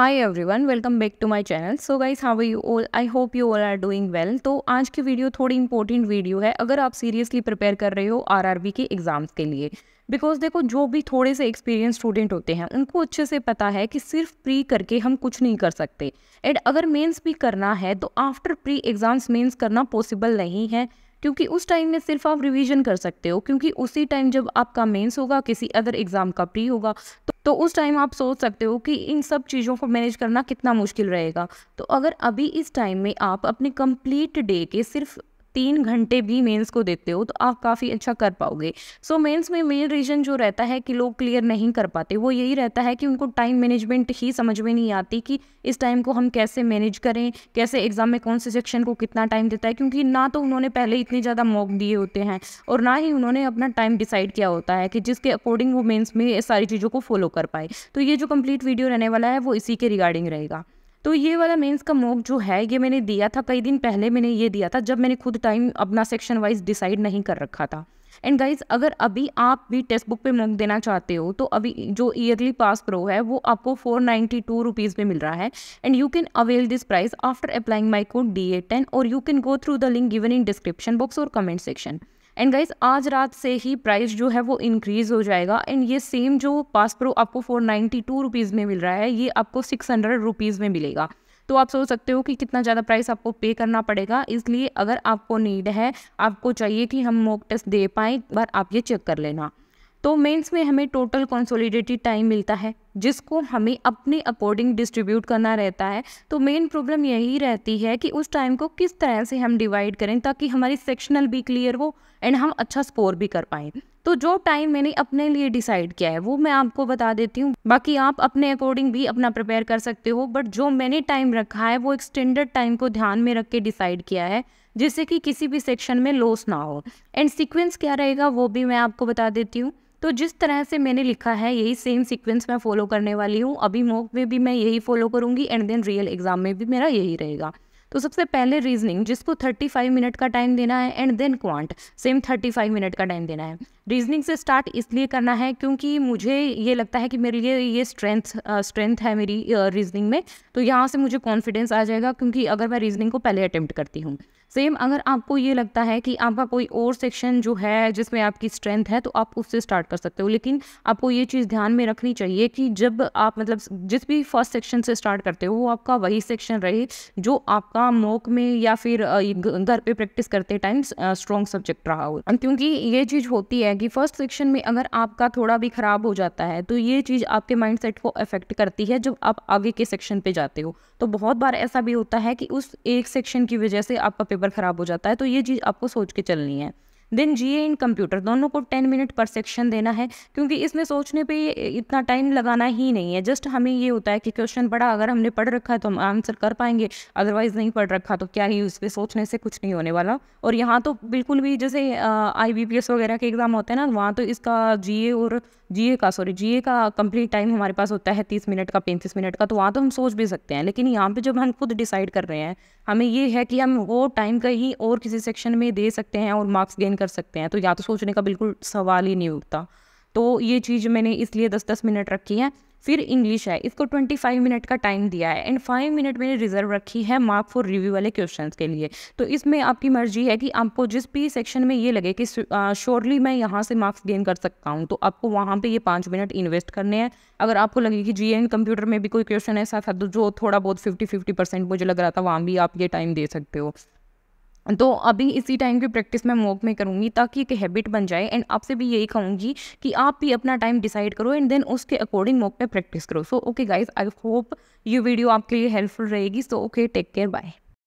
hi everyone welcome back to my channel so guys how you all I hope you all are doing well तो आज की video थोड़ी important video है अगर आप seriously prepare कर रहे हो आरआरबी के एग्ज़ाम्स के लिए बिकॉज देखो जो भी थोड़े से एक्सपीरियंस स्टूडेंट होते हैं उनको अच्छे से पता है कि सिर्फ प्री करके हम कुछ नहीं कर सकते एंड अगर मेन्स भी करना है तो आफ्टर प्री एग्ज़ाम्स मेन्स करना पॉसिबल नहीं है क्योंकि उस टाइम में सिर्फ आप रिविजन कर सकते हो क्योंकि उसी टाइम जब आपका मेन्स होगा किसी अदर एग्ज़ाम का प्री होगा तो तो उस टाइम आप सोच सकते हो कि इन सब चीज़ों को मैनेज करना कितना मुश्किल रहेगा तो अगर अभी इस टाइम में आप अपने कंप्लीट डे के सिर्फ तीन घंटे भी मेंस को देते हो तो आप काफ़ी अच्छा कर पाओगे सो so, मेंस में मेन रीज़न जो रहता है कि लोग क्लियर नहीं कर पाते वो यही रहता है कि उनको टाइम मैनेजमेंट ही समझ में नहीं आती कि इस टाइम को हम कैसे मैनेज करें कैसे एग्ज़ाम में कौन से सेक्शन को कितना टाइम देता है क्योंकि ना तो उन्होंने पहले इतने ज़्यादा मॉक दिए होते हैं और ना ही उन्होंने अपना टाइम डिसाइड किया होता है कि जिसके अकॉर्डिंग वो मेन्स में सारी चीज़ों को फॉलो कर पाए तो ये जो कम्प्लीट वीडियो रहने वाला है वो इसी के रिगार्डिंग रहेगा तो ये वाला मेंस का मोक जो है ये मैंने दिया था कई दिन पहले मैंने ये दिया था जब मैंने खुद टाइम अपना सेक्शन वाइज डिसाइड नहीं कर रखा था एंड गाइज अगर अभी आप भी टेक्स्ट बुक पे मॉक देना चाहते हो तो अभी जो ईयरली पास प्रो है वो आपको फोर नाइन्टी टू रुपीज़ में मिल रहा है and you can avail this price after applying my code D A ten और you can go through the link given in description box और कमेंट सेक्शन एंड गाइज आज रात से ही price जो है वो इंक्रीज़ हो जाएगा एंड ये सेम जो पास प्रो आपको फोर नाइन्टी टू रुपीज़ में मिल रहा है ये आपको सिक्स हंड्रेड रुपीज़ में मिलेगा तो आप सोच सकते हो कि कितना ज़्यादा प्राइस आपको पे करना पड़ेगा इसलिए अगर आपको नीड है आपको चाहिए कि हम मॉक टेस्ट दे पाएँ एक बार आप ये चेक कर लेना तो मेंस में हमें टोटल कंसोलिडेटेड टाइम मिलता है जिसको हमें अपने अकॉर्डिंग डिस्ट्रीब्यूट करना रहता है तो मेन प्रॉब्लम यही रहती है कि उस टाइम को किस तरह से हम डिवाइड करें ताकि हमारी सेक्शनल भी क्लियर हो एंड हम अच्छा स्कोर भी कर पाएँ तो जो टाइम मैंने अपने लिए डिसाइड किया है वो मैं आपको बता देती हूँ बाकी आप अपने अकॉर्डिंग भी अपना प्रिपेयर कर सकते हो बट जो मैंने टाइम रखा है वो एक स्टैंडर्ड टाइम को ध्यान में रख के डिसाइड किया है जिससे कि किसी भी सेक्शन में लॉस ना हो एंड सीक्वेंस क्या रहेगा वो भी मैं आपको बता देती हूँ तो जिस तरह से मैंने लिखा है यही सेम सीक्वेंस मैं फॉलो करने वाली हूँ अभी मॉक में भी मैं यही फॉलो करूँगी एंड देन रियल एग्ज़ाम में भी मेरा यही रहेगा तो सबसे पहले रीजनिंग जिसको 35 मिनट का टाइम देना है and then quant same 35 minute का टाइम देना है रीजनिंग से स्टार्ट इसलिए करना है क्योंकि मुझे ये लगता है कि मेरे लिए ये स्ट्रेंथ स्ट्रेंथ है मेरी रीजनिंग में तो यहाँ से मुझे कॉन्फिडेंस आ जाएगा क्योंकि अगर मैं रीजनिंग को पहले अटैम्प्ट करती हूँ सेम अगर आपको ये लगता है कि आपका कोई और सेक्शन जो है जिसमें आपकी स्ट्रेंथ है तो आप उससे स्टार्ट कर सकते हो लेकिन आपको ये चीज़ ध्यान में रखनी चाहिए कि जब आप मतलब जिस भी फर्स्ट सेक्शन से स्टार्ट करते हो वो आपका वही सेक्शन रहे जो आपका मॉक में या फिर घर पे प्रैक्टिस करते टाइम स्ट्रॉन्ग सब्जेक्ट रहा हो क्योंकि ये चीज़ होती है कि फर्स्ट सेक्शन में अगर आपका थोड़ा भी ख़राब हो जाता है तो ये चीज़ आपके माइंडसेट को अफेक्ट करती है जब आप आगे के सेक्शन पे जाते हो तो बहुत बार ऐसा भी होता है कि उस एक सेक्शन की वजह से आपका पेपर ख़राब हो जाता है तो ये चीज़ आपको सोच के चलनी है देन जी एंड कंप्यूटर दोनों को टेन मिनट पर सेक्शन देना है क्योंकि इसमें सोचने पे इतना टाइम लगाना ही नहीं है जस्ट हमें ये होता है कि क्वेश्चन पढ़ा अगर हमने पढ़ रखा है तो हम आंसर कर पाएंगे अदरवाइज़ नहीं पढ़ रखा तो क्या ही उस पर सोचने से कुछ नहीं होने वाला और यहाँ तो बिल्कुल भी जैसे आई बी पी एस वगैरह के एग्ज़ाम होते हैं ना वहाँ तो इसका जी ए और जी ए का सॉरी जी ए का कंप्लीट टाइम हमारे पास होता है तीस मिनट का पैंतीस मिनट का तो वहाँ तो हम सोच भी सकते हैं लेकिन यहाँ पर जब हम खुद डिसाइड कर रहे हैं हमें ये है कि हम वो टाइम कहीं और किसी सेक्शन में दे सकते हैं और मार्क्स गेन कर सकते हैं तो या तो सोचने का बिल्कुल सवाल ही नहीं उठता तो ये चीज़ मैंने इसलिए दस दस मिनट रखी है फिर इंग्लिश है इसको ट्वेंटी फाइव मिनट का टाइम दिया है एंड फाइव मिनट मैंने रिजर्व रखी है मार्क फॉर रिव्यू वाले क्वेश्चन के लिए तो इसमें आपकी मर्जी है कि आपको जिस भी सेक्शन में ये लगे कि श्योरली मैं यहाँ से मार्क्स गेन कर सकता हूँ तो आपको वहाँ पर ये पाँच मिनट इन्वेस्ट करने हैं अगर आपको लगे कि जी एन कंप्यूटर में भी कोई क्वेश्चन ऐसा था तो जो थोड़ा बहुत फिफ्टी फिफ्टी परसेंट मुझे लग रहा था वहाँ भी आप ये टाइम दे सकते हो तो अभी इसी टाइम की प्रैक्टिस मैं मॉक में करूँगी ताकि एक हैबिट बन जाए एंड आपसे भी यही कहूँगी कि आप भी अपना टाइम डिसाइड करो एंड देन उसके अकॉर्डिंग मॉक में प्रैक्टिस करो so okay guys I hope ये वीडियो आपके लिए हेल्पफुल रहेगी so okay take care bye